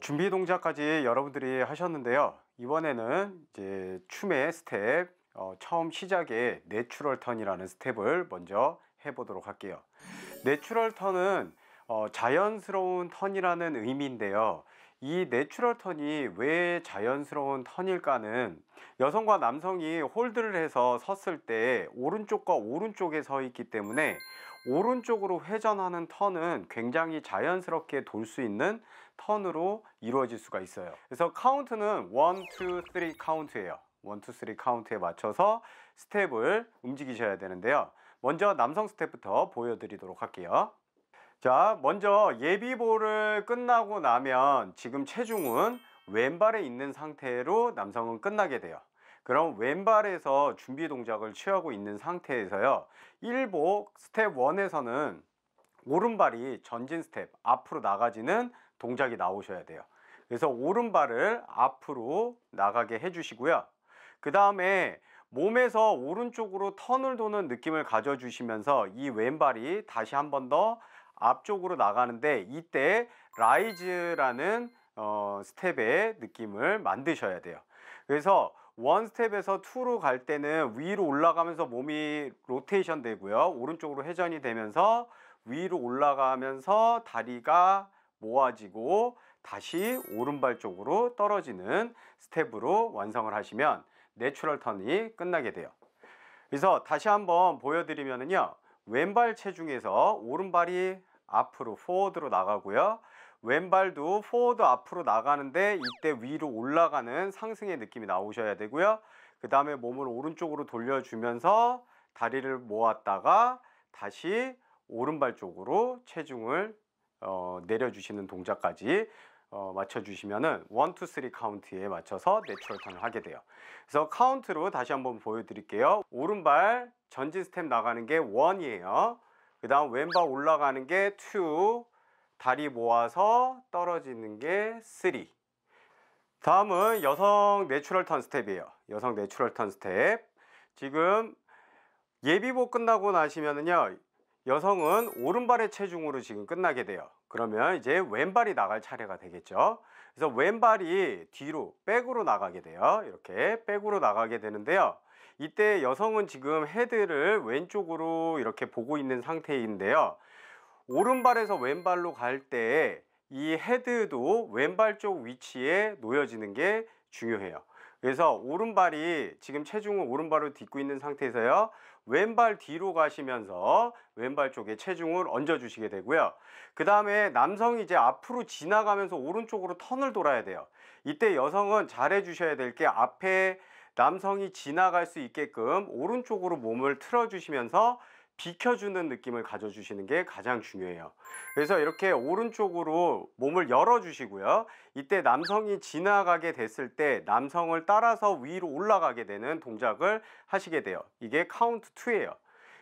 준비 동작까지 여러분들이 하셨는데요. 이번에는 이제 춤의 스텝 어, 처음 시작에 내추럴 턴이라는 스텝을 먼저 해보도록 할게요. 내추럴 턴은 어, 자연스러운 턴이라는 의미인데요. 이 내추럴 턴이 왜 자연스러운 턴일까는 여성과 남성이 홀드를 해서 섰을 때 오른쪽과 오른쪽에 서 있기 때문에 오른쪽으로 회전하는 턴은 굉장히 자연스럽게 돌 수 있는 턴으로 이루어질 수가 있어요. 그래서 카운트는 1, 2, 3 카운트예요. 1, 2, 3 카운트에 맞춰서 스텝을 움직이셔야 되는데요. 먼저 남성 스텝부터 보여드리도록 할게요. 자, 먼저 예비볼을 끝나고 나면 지금 체중은 왼발에 있는 상태로 남성은 끝나게 돼요. 그럼 왼발에서 준비 동작을 취하고 있는 상태에서요. 1보 스텝 1에서는 오른발이 전진 스텝, 앞으로 나가지는 동작이 나오셔야 돼요. 그래서 오른발을 앞으로 나가게 해주시고요. 그 다음에 몸에서 오른쪽으로 턴을 도는 느낌을 가져주시면서 이 왼발이 다시 한 번 더 앞쪽으로 나가는데 이때 라이즈라는 어, 스텝의 느낌을 만드셔야 돼요. 그래서 원 스텝에서 투로 갈 때는 위로 올라가면서 몸이 로테이션 되고요. 오른쪽으로 회전이 되면서 위로 올라가면서 다리가 모아지고 다시 오른발 쪽으로 떨어지는 스텝으로 완성을 하시면 내추럴 턴이 끝나게 돼요. 그래서 다시 한번 보여드리면요 왼발 체중에서 오른발이 앞으로 포워드로 나가고요. 왼발도 포워드 앞으로 나가는데 이때 위로 올라가는 상승의 느낌이 나오셔야 되고요. 그 다음에 몸을 오른쪽으로 돌려주면서 다리를 모았다가 다시 오른발 쪽으로 체중을 어, 내려주시는 동작까지 어, 맞춰주시면은 1, 2, 3 카운트에 맞춰서 내추럴 턴을 하게 돼요. 그래서 카운트로 다시 한번 보여드릴게요. 오른발 전진 스텝 나가는 게 1이에요. 그 다음 왼발 올라가는 게 2, 다리 모아서 떨어지는 게 3. 다음은 여성 내추럴 턴 스텝이에요. 여성 내추럴 턴 스텝. 지금 예비복 끝나고 나시면은요. 여성은 오른발의 체중으로 지금 끝나게 돼요. 그러면 이제 왼발이 나갈 차례가 되겠죠. 그래서 왼발이 뒤로 백으로 나가게 돼요. 이렇게 백으로 나가게 되는데요. 이때 여성은 지금 헤드를 왼쪽으로 이렇게 보고 있는 상태인데요. 오른발에서 왼발로 갈 때 이 헤드도 왼발 쪽 위치에 놓여지는 게 중요해요. 그래서 오른발이 지금 체중을 오른발로 딛고 있는 상태에서요. 왼발 뒤로 가시면서 왼발 쪽에 체중을 얹어 주시게 되고요. 그 다음에 남성이 이제 앞으로 지나가면서 오른쪽으로 턴을 돌아야 돼요. 이때 여성은 잘해 주셔야 될 게 앞에 남성이 지나갈 수 있게끔 오른쪽으로 몸을 틀어 주시면서 비켜주는 느낌을 가져주시는 게 가장 중요해요. 그래서 이렇게 오른쪽으로 몸을 열어주시고요. 이때 남성이 지나가게 됐을 때 남성을 따라서 위로 올라가게 되는 동작을 하시게 돼요. 이게 카운트 2예요.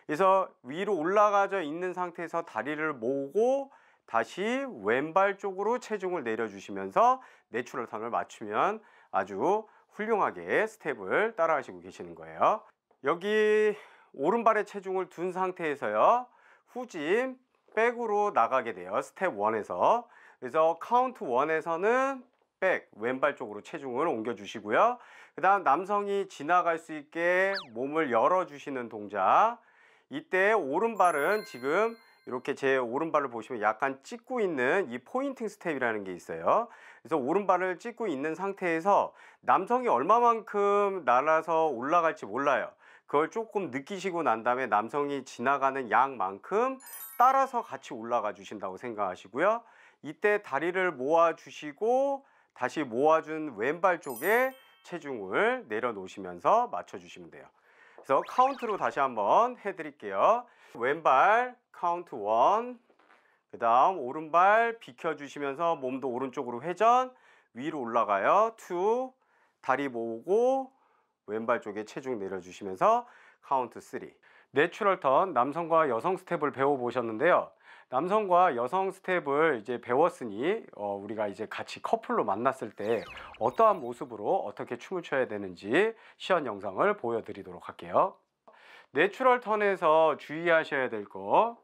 그래서 위로 올라가져 있는 상태에서 다리를 모으고 다시 왼발 쪽으로 체중을 내려주시면서 내추럴 턴을 맞추면 아주 훌륭하게 스텝을 따라하시고 계시는 거예요. 여기 오른발에 체중을 둔 상태에서요. 후진 백으로 나가게 돼요. 스텝 1에서. 그래서 카운트 1에서는 백, 왼발 쪽으로 체중을 옮겨주시고요. 그 다음 남성이 지나갈 수 있게 몸을 열어주시는 동작. 이때 오른발은 지금 이렇게 제 오른발을 보시면 약간 찍고 있는 이 포인팅 스텝이라는 게 있어요. 그래서 오른발을 찍고 있는 상태에서 남성이 얼마만큼 날아서 올라갈지 몰라요. 그걸 조금 느끼시고 난 다음에 남성이 지나가는 양만큼 따라서 같이 올라가 주신다고 생각하시고요. 이때 다리를 모아 주시고 다시 모아준 왼발 쪽에 체중을 내려놓으시면서 맞춰주시면 돼요. 그래서 카운트로 다시 한번 해드릴게요. 왼발 카운트 원, 그 다음 오른발 비켜주시면서 몸도 오른쪽으로 회전, 위로 올라가요. 투, 다리 모으고 왼발 쪽에 체중 내려주시면서 카운트 3 내추럴 턴 남성과 여성 스텝을 배워보셨는데요 남성과 여성 스텝을 이제 배웠으니 어, 우리가 이제 같이 커플로 만났을 때 어떠한 모습으로 어떻게 춤을 춰야 되는지 시연 영상을 보여드리도록 할게요 내추럴 턴에서 주의하셔야 될거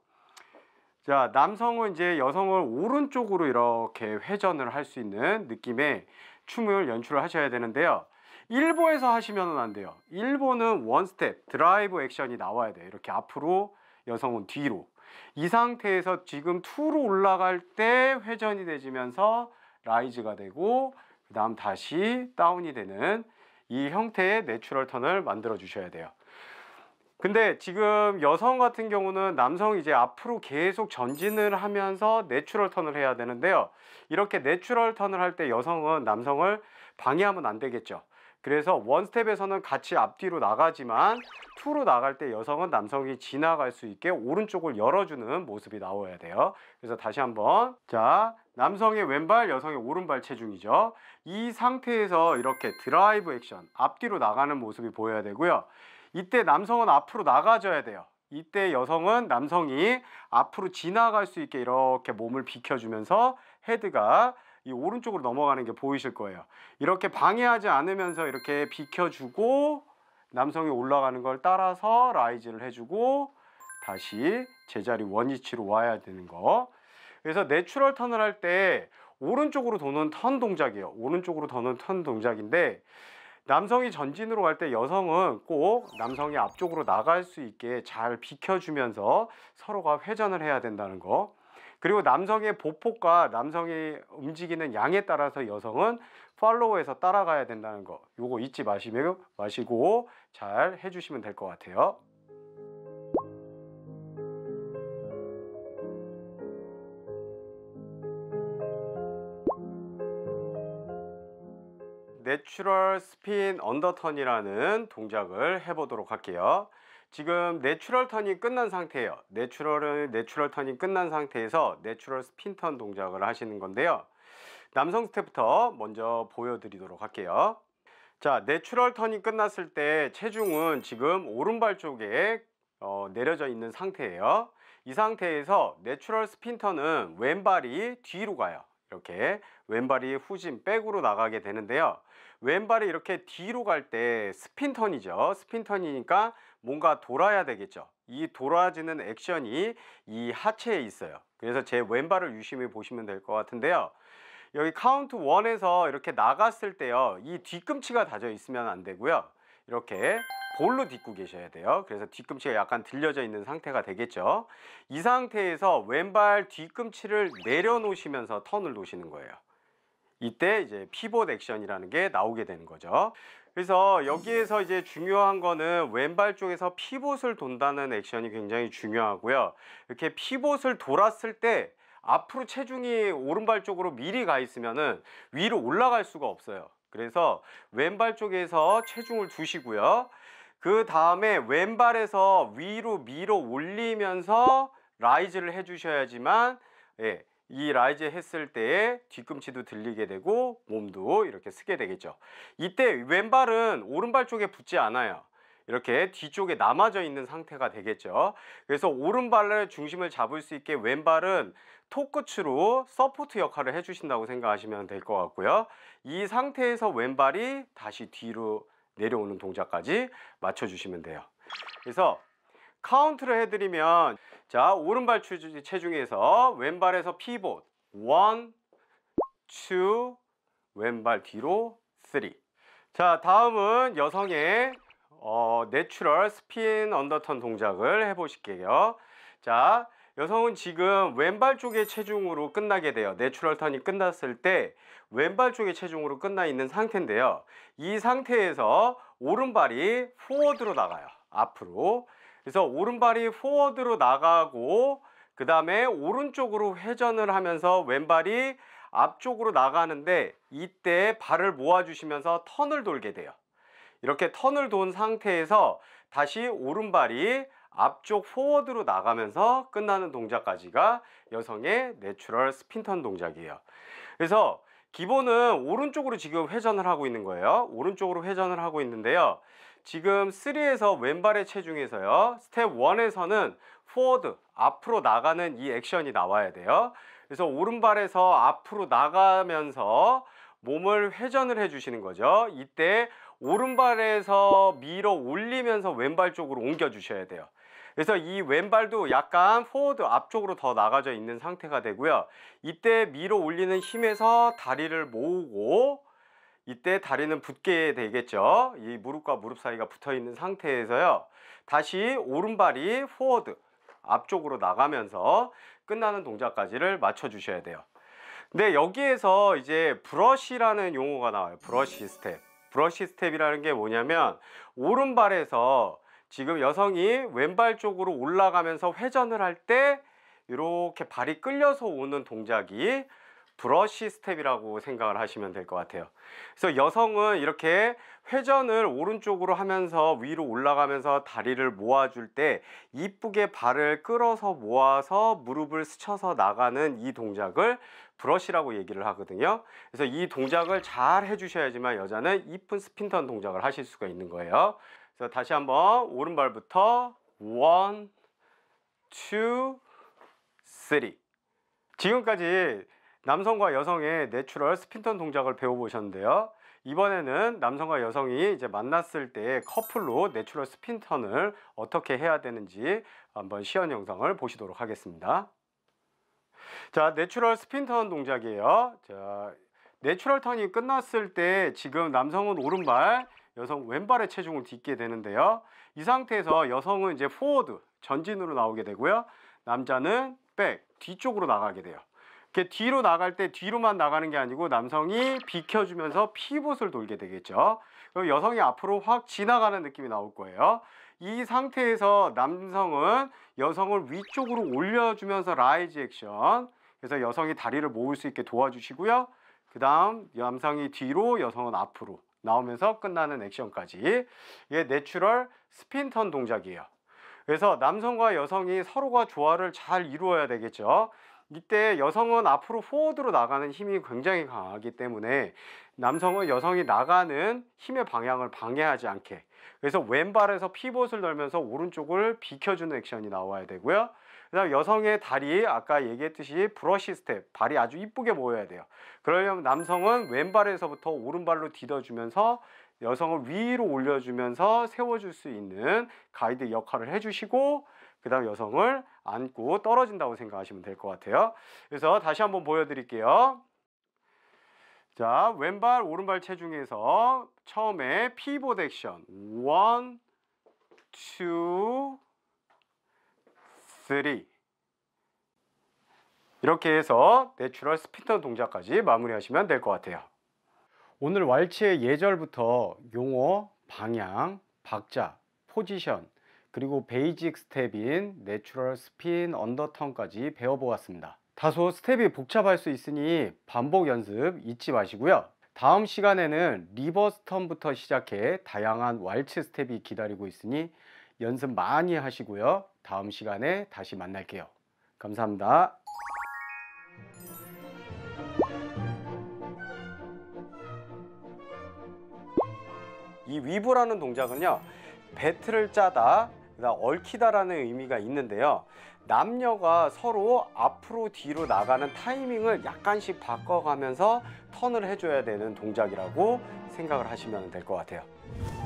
자 남성은 이제 여성을 오른쪽으로 이렇게 회전을 할 수 있는 느낌의 춤을 연출을 하셔야 되는데요 일보에서 하시면 안 돼요 일보는 원스텝 드라이브 액션이 나와야 돼요 이렇게 앞으로 여성은 뒤로 이 상태에서 지금 2로 올라갈 때 회전이 되지면서 라이즈가 되고 그 다음 다시 다운이 되는 이 형태의 내추럴 턴을 만들어 주셔야 돼요 근데 지금 여성 같은 경우는 남성이 이제 앞으로 계속 전진을 하면서 내추럴 턴을 해야 되는데요 이렇게 내추럴 턴을 할 때 여성은 남성을 방해하면 안 되겠죠 그래서 원스텝에서는 같이 앞뒤로 나가지만 투로 나갈 때 여성은 남성이 지나갈 수 있게 오른쪽을 열어주는 모습이 나와야 돼요. 그래서 다시 한번 자 남성의 왼발 여성의 오른발 체중이죠. 이 상태에서 이렇게 드라이브 액션 앞뒤로 나가는 모습이 보여야 되고요. 이때 남성은 앞으로 나가줘야 돼요. 이때 여성은 남성이 앞으로 지나갈 수 있게 이렇게 몸을 비켜주면서 헤드가 이 오른쪽으로 넘어가는 게 보이실 거예요. 이렇게 방해하지 않으면서 이렇게 비켜주고 남성이 올라가는 걸 따라서 라이즈를 해주고 다시 제자리 원위치로 와야 되는 거. 그래서 내추럴 턴을 할 때 오른쪽으로 도는 턴 동작이에요. 오른쪽으로 도는 턴 동작인데 남성이 전진으로 갈 때 여성은 꼭 남성이 앞쪽으로 나갈 수 있게 잘 비켜주면서 서로가 회전을 해야 된다는 거. 그리고 남성의 보폭과 남성이 움직이는 양에 따라서 여성은 팔로우에서 따라가야 된다는 거 요거 잊지 마시고, 잘 해주시면 될 것 같아요 내추럴 스피인 언더턴이라는 동작을 해보도록 할게요 지금 내추럴 턴이 끝난 상태예요 내추럴은 내추럴 턴이 끝난 상태에서 내추럴 스핀 턴 동작을 하시는 건데요 남성 스텝부터 먼저 보여드리도록 할게요 자 내추럴 턴이 끝났을 때 체중은 지금 오른발 쪽에 어, 내려져 있는 상태예요 이 상태에서 내추럴 스핀 턴은 왼발이 뒤로 가요 이렇게 왼발이 후진 백으로 나가게 되는데요. 왼발이 이렇게 뒤로 갈 때 스핀턴이죠. 스핀턴이니까 뭔가 돌아야 되겠죠. 이 돌아지는 액션이 이 하체에 있어요. 그래서 제 왼발을 유심히 보시면 될 것 같은데요. 여기 카운트 원에서 이렇게 나갔을 때요. 이 뒤꿈치가 다져 있으면 안 되고요. 이렇게 볼로 딛고 계셔야 돼요. 그래서 뒤꿈치가 약간 들려져 있는 상태가 되겠죠. 이 상태에서 왼발 뒤꿈치를 내려놓으시면서 턴을 놓으시는 거예요. 이때 이제 피봇 액션이라는 게 나오게 되는 거죠. 그래서 여기에서 이제 중요한 거는 왼발 쪽에서 피봇을 돈다는 액션이 굉장히 중요하고요. 이렇게 피봇을 돌았을 때 앞으로 체중이 오른발 쪽으로 미리 가 있으면은 위로 올라갈 수가 없어요. 그래서 왼발 쪽에서 체중을 두시고요. 그 다음에 왼발에서 위로 밀어 올리면서 라이즈를 해주셔야지만 예, 이 라이즈 했을 때 뒤꿈치도 들리게 되고 몸도 이렇게 쓰게 되겠죠. 이때 왼발은 오른발 쪽에 붙지 않아요. 이렇게 뒤쪽에 남아져 있는 상태가 되겠죠. 그래서 오른발의 중심을 잡을 수 있게 왼발은 토끝으로 서포트 역할을 해주신다고 생각하시면 될 것 같고요. 이 상태에서 왼발이 다시 뒤로 내려오는 동작까지 맞춰주시면 돼요. 그래서 카운트를 해드리면 자 오른발 체중에서 왼발에서 피봇 원, 투, 왼발 뒤로 쓰리. 자 다음은 여성의 어, 내추럴 스피인 언더턴 동작을 해보실게요. 자 여성은 지금 왼발 쪽의 체중으로 끝나게 돼요. 내추럴 턴이 끝났을 때 왼발 쪽의 체중으로 끝나 있는 상태인데요. 이 상태에서 오른발이 포워드로 나가요. 앞으로. 그래서 오른발이 포워드로 나가고 그 다음에 오른쪽으로 회전을 하면서 왼발이 앞쪽으로 나가는데 이때 발을 모아주시면서 턴을 돌게 돼요. 이렇게 턴을 돈 상태에서 다시 오른발이 앞쪽 포워드로 나가면서 끝나는 동작까지가 여성의 내추럴 스핀턴 동작이에요. 그래서 기본은 오른쪽으로 지금 회전을 하고 있는 거예요. 오른쪽으로 회전을 하고 있는데요. 지금 3에서 왼발의 체중에서요. 스텝 1에서는 포워드, 앞으로 나가는 이 액션이 나와야 돼요. 그래서 오른발에서 앞으로 나가면서 몸을 회전을 해주시는 거죠. 이때 오른발에서 밀어 올리면서 왼발 쪽으로 옮겨 주셔야 돼요. 그래서 이 왼발도 약간 포워드 앞쪽으로 더 나가져 있는 상태가 되고요. 이때 밀어 올리는 힘에서 다리를 모으고 이때 다리는 붙게 되겠죠. 이 무릎과 무릎 사이가 붙어 있는 상태에서요. 다시 오른발이 포워드 앞쪽으로 나가면서 끝나는 동작까지를 맞춰 주셔야 돼요. 근데 여기에서 이제 브러쉬라는 용어가 나와요. 브러쉬 스텝. 브러쉬 스텝이라는 게 뭐냐면 오른발에서 지금 여성이 왼발 쪽으로 올라가면서 회전을 할 때 이렇게 발이 끌려서 오는 동작이 브러쉬 스텝이라고 생각을 하시면 될 것 같아요 그래서 여성은 이렇게 회전을 오른쪽으로 하면서 위로 올라가면서 다리를 모아줄 때 이쁘게 발을 끌어서 모아서 무릎을 스쳐서 나가는 이 동작을 브러쉬라고 얘기를 하거든요 그래서 이 동작을 잘 해주셔야지만 여자는 이쁜 스핀턴 동작을 하실 수가 있는 거예요 그래서 다시 한번 오른발부터 원, 투, 쓰리. 지금까지 남성과 여성의 내추럴 스핀턴 동작을 배워보셨는데요. 이번에는 남성과 여성이 이제 만났을 때 커플로 내추럴 스핀턴을 어떻게 해야 되는지 한번 시연 영상을 보시도록 하겠습니다. 자, 내추럴 스핀턴 동작이에요. 자, 내추럴 턴이 끝났을 때 지금 남성은 오른발, 여성 왼발의 체중을 딛게 되는데요. 이 상태에서 여성은 이제 포워드, 전진으로 나오게 되고요. 남자는 백, 뒤쪽으로 나가게 돼요. 이렇게 뒤로 나갈 때 뒤로만 나가는 게 아니고 남성이 비켜주면서 피봇을 돌게 되겠죠. 그럼 여성이 앞으로 확 지나가는 느낌이 나올 거예요. 이 상태에서 남성은 여성을 위쪽으로 올려주면서 라이즈 액션 그래서 여성이 다리를 모을 수 있게 도와주시고요. 그 다음 남성이 뒤로 여성은 앞으로 나오면서 끝나는 액션까지 이게 내추럴 스핀턴 동작이에요 그래서 남성과 여성이 서로가 조화를 잘 이루어야 되겠죠 이때 여성은 앞으로 포워드로 나가는 힘이 굉장히 강하기 때문에 남성은 여성이 나가는 힘의 방향을 방해하지 않게 그래서 왼발에서 피봇을 넓면서 오른쪽을 비켜주는 액션이 나와야 되고요 그 다음 여성의 다리 아까 얘기했듯이 브러쉬 스텝 발이 아주 이쁘게 모여야 돼요 그러려면 남성은 왼발에서부터 오른발로 디뎌주면서 여성을 위로 올려주면서 세워줄 수 있는 가이드 역할을 해주시고 그 다음 여성을 안고 떨어진다고 생각하시면 될 것 같아요 그래서 다시 한번 보여드릴게요 자 왼발 오른발 체중에서 처음에 피봇 액션 1, 2, 3 이렇게 해서 내추럴 스피턴 동작까지 마무리하시면 될 것 같아요 오늘 왈츠의 예절부터 용어, 방향, 박자, 포지션 그리고 베이직 스텝인 내추럴 스핀 언더턴까지 배워보았습니다 다소 스텝이 복잡할 수 있으니 반복 연습 잊지 마시고요 다음 시간에는 리버스 턴부터 시작해 다양한 왈츠 스텝이 기다리고 있으니 연습 많이 하시고요 다음 시간에 다시 만날게요. 감사합니다. 이 위브라는 동작은요. 배틀을 짜다, 얽히다라는 의미가 있는데요. 남녀가 서로 앞으로 뒤로 나가는 타이밍을 약간씩 바꿔가면서 턴을 해줘야 되는 동작이라고 생각을 하시면 될 것 같아요.